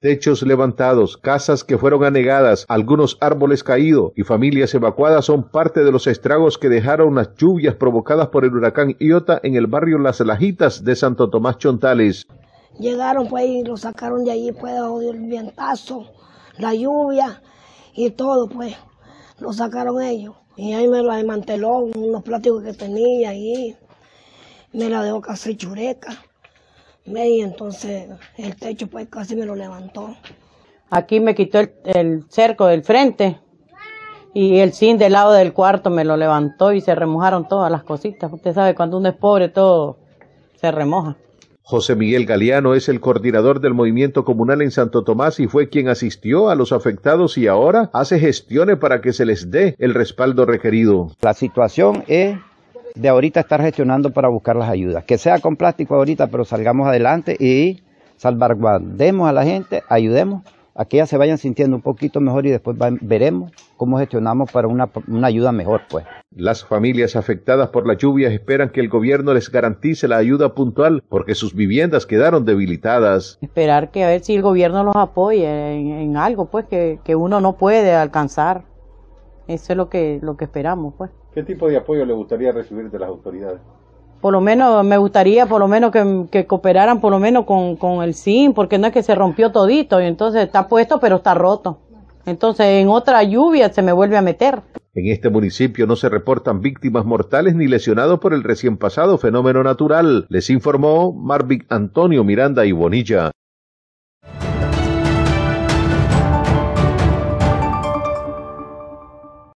techos levantados, casas que fueron anegadas, algunos árboles caídos y familias evacuadas son parte de los estragos que dejaron las lluvias provocadas por el huracán Iota en el barrio Las Lajitas de Santo Tomás Chontales. Llegaron pues y lo sacaron de allí pues el vientazo, la lluvia y todo pues lo sacaron ellos. Y ahí me lo desmanteló unos plásticos que tenía ahí, me la dejó casi chureca y entonces el techo pues casi me lo levantó. Aquí me quitó el, cerco del frente y el zinc del lado del cuarto me lo levantó y se remojaron todas las cositas. Usted sabe, cuando uno es pobre todo se remoja. José Miguel Galeano es el coordinador del movimiento comunal en Santo Tomás y fue quien asistió a los afectados y ahora hace gestiones para que se les dé el respaldo requerido. La situación es de ahorita estar gestionando para buscar las ayudas. Que sea con plástico ahorita, pero salgamos adelante y salvaguardemos a la gente, ayudemos a que ellas se vayan sintiendo un poquito mejor y después veremos cómo gestionamos para una, ayuda mejor. pues. Las familias afectadas por las lluvias esperan que el gobierno les garantice la ayuda puntual porque sus viviendas quedaron debilitadas. Esperar que a ver si el gobierno los apoye en, algo pues que, uno no puede alcanzar. Eso es lo que, lo que esperamos. pues. ¿Qué tipo de apoyo le gustaría recibir de las autoridades? Por lo menos me gustaría, por lo menos que, cooperaran por lo menos con, el CIN, porque no es que se rompió todito, y entonces está puesto pero está roto. Entonces en otra lluvia se me vuelve a meter. En este municipio no se reportan víctimas mortales ni lesionados por el recién pasado fenómeno natural, les informó Marvic Antonio Miranda y Bonilla.